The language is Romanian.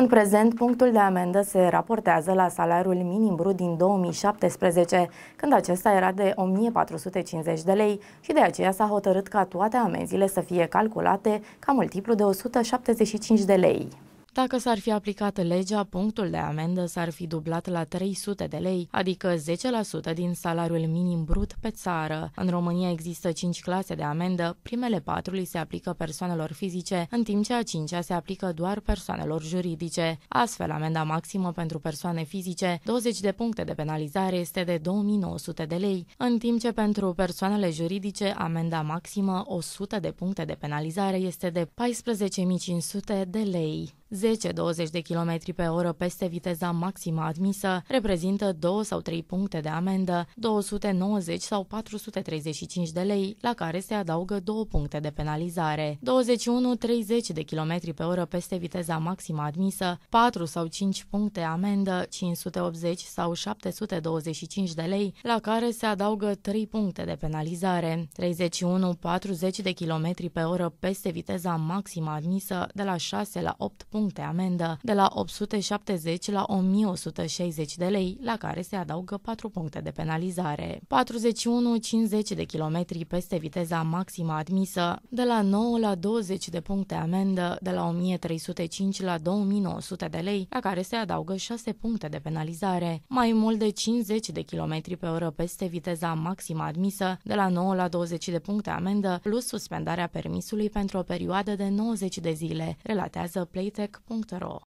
În prezent, punctul de amendă se raportează la salariul minim brut din 2017, când acesta era de 1450 de lei și de aceea s-a hotărât ca toate amenziile să fie calculate ca multiplu de 175 de lei. Dacă s-ar fi aplicat legea, punctul de amendă s-ar fi dublat la 300 de lei, adică 10% din salariul minim brut pe țară. În România există 5 clase de amendă, primele 4 li se aplică persoanelor fizice, în timp ce a 5-a se aplică doar persoanelor juridice. Astfel, amenda maximă pentru persoane fizice, 20 de puncte de penalizare, este de 2900 de lei, în timp ce pentru persoanele juridice, amenda maximă 100 de puncte de penalizare este de 14.500 de lei. 10-20 de km pe oră peste viteza maximă admisă reprezintă 2 sau 3 puncte de amendă, 290 sau 435 de lei, la care se adaugă 2 puncte de penalizare. 21-30 de km pe oră peste viteza maximă admisă, 4 sau 5 puncte amendă, 580 sau 725 de lei, la care se adaugă 3 puncte de penalizare. 31-40 de km pe oră peste viteza maximă admisă, de la 6 la 8 puncte puncte amendă, de la 870 la 1160 de lei, la care se adaugă 4 puncte de penalizare. 41-50 de km peste viteza maximă admisă, de la 9 la 20 de puncte amendă, de la 1305 la 2900 de lei, la care se adaugă 6 puncte de penalizare. Mai mult de 50 de km pe oră peste viteza maximă admisă, de la 9 la 20 de puncte amendă, plus suspendarea permisului pentru o perioadă de 90 de zile, relatează Playtech acupuntarol.